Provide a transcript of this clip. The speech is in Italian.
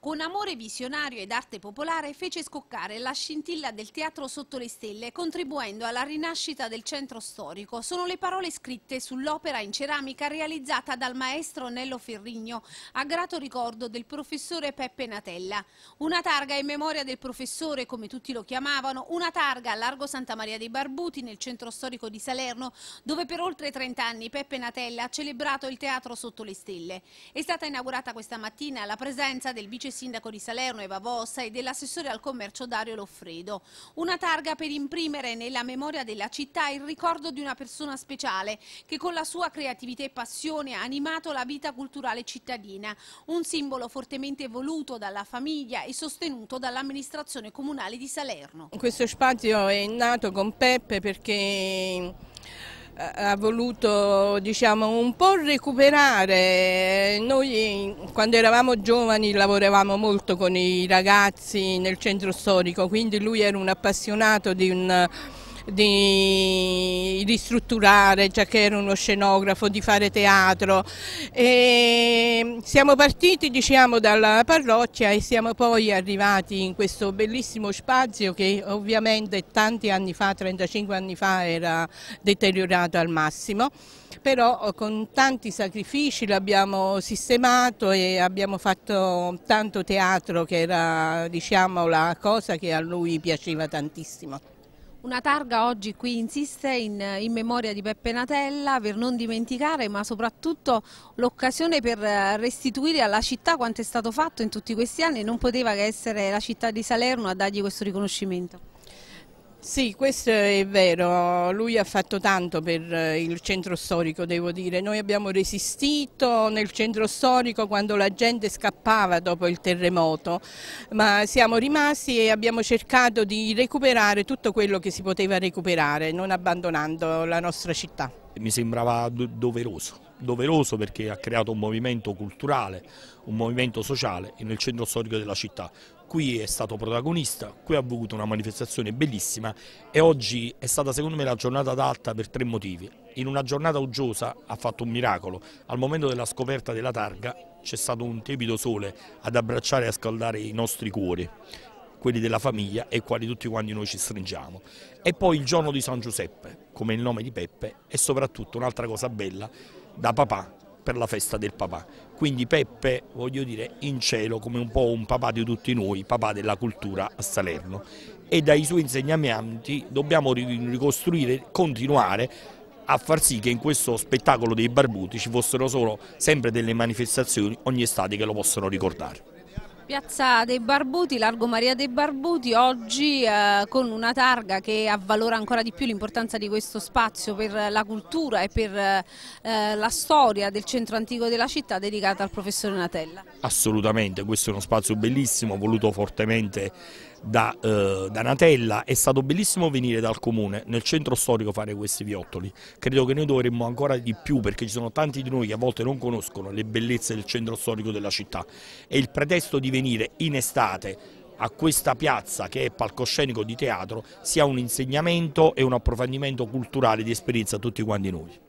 Con amore visionario ed arte popolare fece scoccare la scintilla del teatro sotto le stelle, contribuendo alla rinascita del centro storico. Sono le parole scritte sull'opera in ceramica realizzata dal maestro Nello Ferrigno, a grato ricordo del professore Peppe Natella. Una targa in memoria del professore, come tutti lo chiamavano, una targa a largo Santa Maria dei Barbuti, nel centro storico di Salerno, dove per oltre 30 anni Peppe Natella ha celebrato il teatro sotto le stelle. È stata inaugurata questa mattina la presenza del vice vice sindaco di Salerno Eva Vossa e dell'assessore al commercio Dario Loffredo. Una targa per imprimere nella memoria della città il ricordo di una persona speciale che con la sua creatività e passione ha animato la vita culturale cittadina, un simbolo fortemente voluto dalla famiglia e sostenuto dall'amministrazione comunale di Salerno. Questo spazio è nato con Peppe perché eh, ha voluto diciamo, un po' recuperare. Noi quando eravamo giovani lavoravamo molto con i ragazzi nel centro storico, quindi lui era un appassionato di un di ristrutturare, già che era uno scenografo, di fare teatro. E siamo partiti diciamo, dalla parrocchia e siamo poi arrivati in questo bellissimo spazio che ovviamente tanti anni fa, 35 anni fa, era deteriorato al massimo però oh, con tanti sacrifici l'abbiamo sistemato e abbiamo fatto tanto teatro che era diciamo, la cosa che a lui piaceva tantissimo. Una targa oggi qui insiste in, in, memoria di Peppe Natella per non dimenticare ma soprattutto l'occasione per eh, restituire alla città quanto è stato fatto in tutti questi anni e non poteva che essere la città di Salerno a dargli questo riconoscimento. Sì, questo è vero, lui ha fatto tanto per eh, il centro storico, devo dire. Noi abbiamo resistito nel centro storico quando la gente scappava dopo il terremoto, ma siamo rimasti e abbiamo cercato di recuperare tutto quello che si poteva recuperare, non abbandonando la nostra città. Mi sembrava doveroso doveroso perché ha creato un movimento culturale, un movimento sociale nel centro storico della città. Qui è stato protagonista, qui ha avuto una manifestazione bellissima e oggi è stata secondo me la giornata adatta per tre motivi. In una giornata uggiosa ha fatto un miracolo, al momento della scoperta della targa c'è stato un tiepido sole ad abbracciare e a scaldare i nostri cuori quelli della famiglia e quali tutti quanti noi ci stringiamo. E poi il giorno di San Giuseppe, come il nome di Peppe, e soprattutto un'altra cosa bella, da papà per la festa del papà. Quindi Peppe, voglio dire, in cielo come un po' un papà di tutti noi, papà della cultura a Salerno. E dai suoi insegnamenti dobbiamo ricostruire, continuare a far sì che in questo spettacolo dei barbuti ci fossero solo sempre delle manifestazioni ogni estate che lo possono ricordare. Piazza dei Barbuti, Largo Maria dei Barbuti, oggi eh, con una targa che avvalora ancora di più l'importanza di questo spazio per la cultura e per eh, eh la storia del centro antico della città dedicata al professore Natella. Assolutamente, questo è uno spazio bellissimo, voluto fortemente da, eh, da, Natella, è stato bellissimo venire dal comune nel centro storico fare questi viottoli, credo che noi dovremmo ancora di più perché ci sono tanti di noi che a volte non conoscono le bellezze del centro storico della città e il pretesto di venire in estate a questa piazza che è palcoscenico di teatro sia un insegnamento e un approfondimento culturale di esperienza a tutti quanti noi.